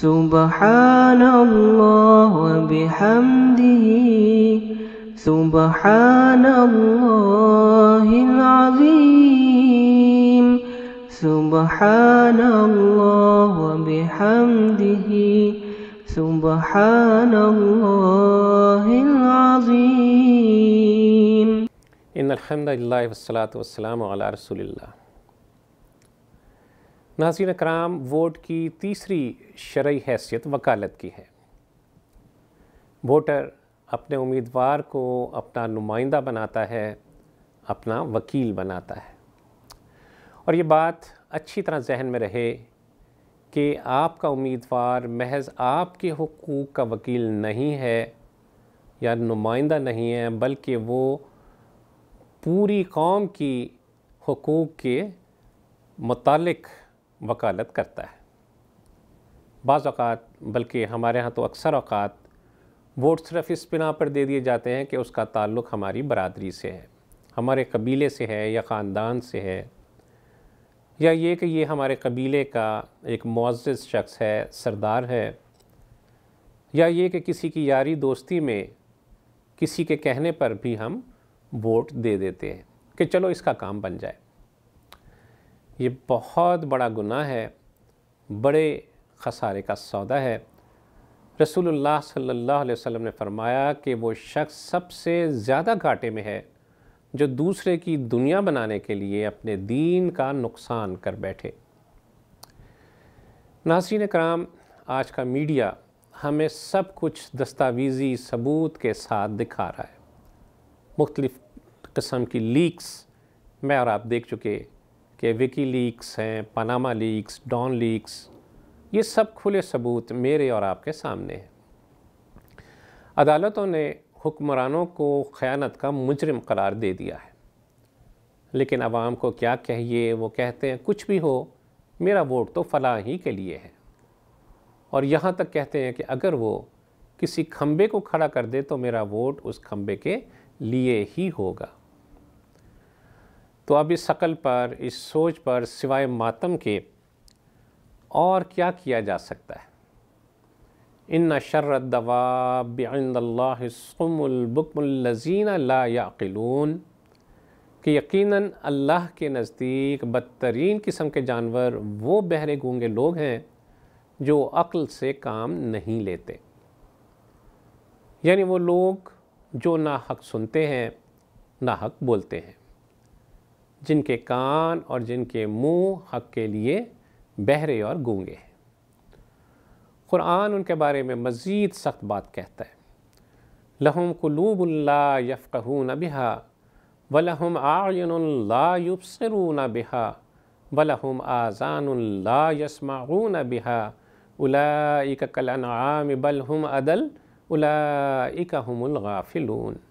سبحان الله وبحمده سبحان الله العظيم سبحان الله وبحمده سبحان الله العظيم إن الحمد لله والصلاة والسلام على رسول الله ناظرین اکرام ووٹ کی تیسری شرعی حیثیت وکالت کی ہے ووٹر اپنے امیدوار کو اپنا نمائندہ بناتا ہے اپنا وکیل بناتا ہے اور یہ بات اچھی طرح ذہن میں رہے کہ آپ کا امیدوار محض آپ کے حقوق کا وکیل نہیں ہے یا نمائندہ نہیں ہے بلکہ وہ پوری قوم کی حقوق کے متعلق وکالت کرتا ہے بعض اوقات بلکہ ہمارے ہاں تو اکثر اوقات ووٹ صرف اس بنا پر دے دیے جاتے ہیں کہ اس کا تعلق ہماری برادری سے ہے ہمارے قبیلے سے ہے یا خاندان سے ہے یا یہ کہ یہ ہمارے قبیلے کا ایک معزز شخص ہے سردار ہے یا یہ کہ کسی کی یاری دوستی میں کسی کے کہنے پر بھی ہم ووٹ دے دیتے ہیں کہ چلو اس کا کام بن جائے یہ بہت بڑا گناہ ہے بڑے خسارے کا سودا ہے رسول اللہ صلی اللہ علیہ وسلم نے فرمایا کہ وہ شخص سب سے زیادہ گھاٹے میں ہے جو دوسرے کی دنیا بنانے کے لیے اپنے دین کا نقصان کر بیٹھے ناظرین کرام آج کا میڈیا ہمیں سب کچھ دستاویزی ثبوت کے ساتھ دکھا رہا ہے مختلف قسم کی لیکس میں اور آپ دیکھ چکے کہ وکی لیکس ہیں پاناما لیکس ڈان لیکس یہ سب کھلے ثبوت میرے اور آپ کے سامنے ہیں عدالتوں نے حکمرانوں کو خیانت کا مجرم قرار دے دیا ہے لیکن عوام کو کیا کہیے وہ کہتے ہیں کچھ بھی ہو میرا ووٹ تو فلاں ہی کے لیے ہے اور یہاں تک کہتے ہیں کہ اگر وہ کسی کھمبے کو کھڑا کر دے تو میرا ووٹ اس کھمبے کے لیے ہی ہوگا تو اب اس عقل پر اس سوچ پر سوائے ماتم کے اور کیا کیا جا سکتا ہے ان الدَّوَابِ بِعِنْدَ اللَّهِ سُمُ الْبُقْمُ لا لَا يَعْقِلُونَ کہ یقیناً اللہ کے نزدیک بدترین قسم کے جانور وہ بہرے گونگے لوگ ہیں جو عقل سے کام نہیں لیتے یعنی وہ لوگ جو نہ حق سنتے ہیں نہ حق بولتے ہیں جن کے کان اور جن کے منہ حق کے لیے بہرے اور گونگے ہیں قرآن ان کے بارے میں مزید سخت بات کہتا ہے لہم قلوب اللّہ یفقہ نبحا و لہم آئین اللّہ یوبسرون بحا و لہم آذان اللّہ یسمعون بحٰ الاقلعام بلحم عدل الاکم الغافلون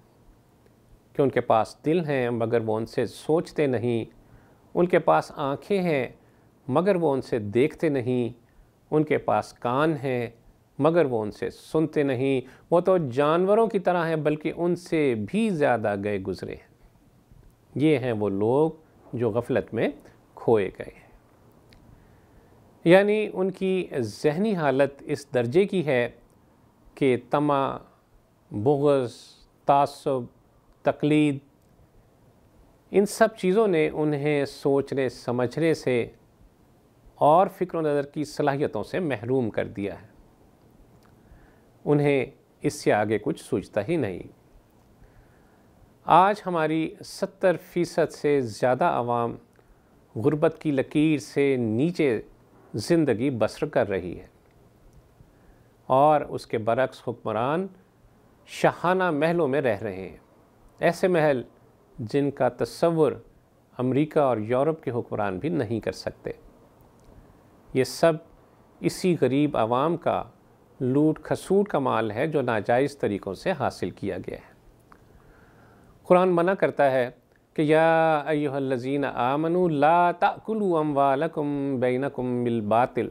کہ ان کے پاس دل ہیں مگر وہ ان سے سوچتے نہیں ان کے پاس آنکھیں ہیں مگر وہ ان سے دیکھتے نہیں ان کے پاس کان ہیں مگر وہ ان سے سنتے نہیں وہ تو جانوروں کی طرح ہیں بلکہ ان سے بھی زیادہ گئے گزرے ہیں یہ ہیں وہ لوگ جو غفلت میں کھوئے گئے ہیں یعنی ان کی ذہنی حالت اس درجے کی ہے کہ تما بغض تعصب تقلید ان سب چیزوں نے انہیں سوچنے سمجھنے سے اور فکر و نظر کی صلاحیتوں سے محروم کر دیا ہے انہیں اس سے آگے کچھ سوچتا ہی نہیں آج ہماری ستر فیصد سے زیادہ عوام غربت کی لکیر سے نیچے زندگی بسر کر رہی ہے اور اس کے برعکس حکمران شہانہ محلوں میں رہ رہے ہیں ایسے محل جن کا تصور امریکہ اور یورپ کے حکمران بھی نہیں کر سکتے یہ سب اسی غریب عوام کا لوٹ کھسوٹ کا مال ہے جو ناجائز طریقوں سے حاصل کیا گیا ہے قرآن منع کرتا ہے کہ یا ایہا الذین آمنوا لا تأکلوا اموالکم بینکم بالباطل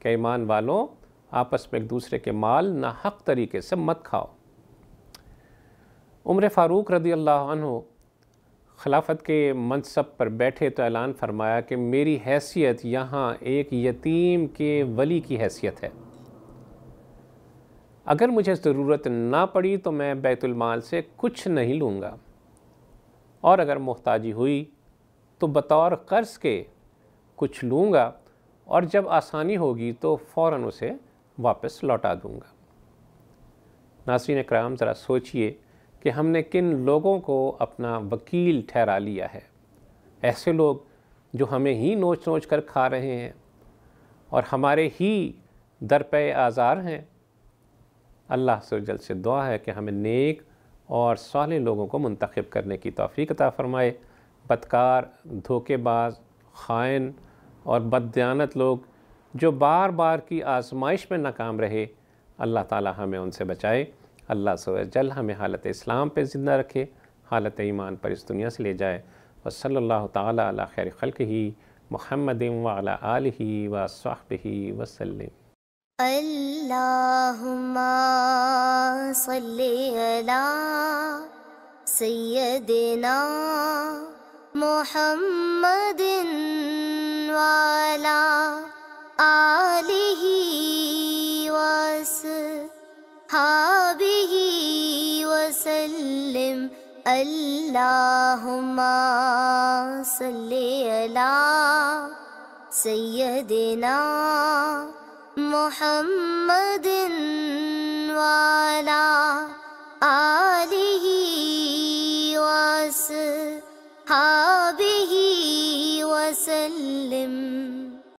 کہ ایمان والوں آپس میں ایک دوسرے کے مال نہ حق طریقے سے مت کھاؤ عمر فاروق رضی اللہ عنہ خلافت کے منصب پر بیٹھے تو اعلان فرمایا کہ میری حیثیت یہاں ایک یتیم کے ولی کی حیثیت ہے اگر مجھے ضرورت نہ پڑی تو میں بیت المال سے کچھ نہیں لوں گا اور اگر محتاجی ہوئی تو بطور قرض کے کچھ لوں گا اور جب آسانی ہوگی تو فوراً اسے واپس لوٹا دوں گا ناظرین اکرام ذرا سوچئے کہ ہم نے کن لوگوں کو اپنا وکیل ٹھہرا لیا ہے ایسے لوگ جو ہمیں ہی نوچ نوچ کر کھا رہے ہیں اور ہمارے ہی درپے آزار ہیں اللہ سے جل سے دعا ہے کہ ہمیں نیک اور صالح لوگوں کو منتخب کرنے کی توفیق عطا فرمائے بدکار دھوکے باز خائن اور بددیانت لوگ جو بار بار کی آزمائش میں ناکام رہے اللہ تعالی ہمیں ان سے بچائے اللہ سوہ جل ہمیں حالت اسلام پہ زندہ رکھے حالت ایمان پر اس دنیا سے لے جائے وصلی اللہ تعالیٰ علی خیر خلق ہی محمد وعلی آلہ وصحبہ وسلم اللہم صلی علی سیدنا محمد وعلا آلہ وصحبہ اللهم صل على سيدنا محمد وعلى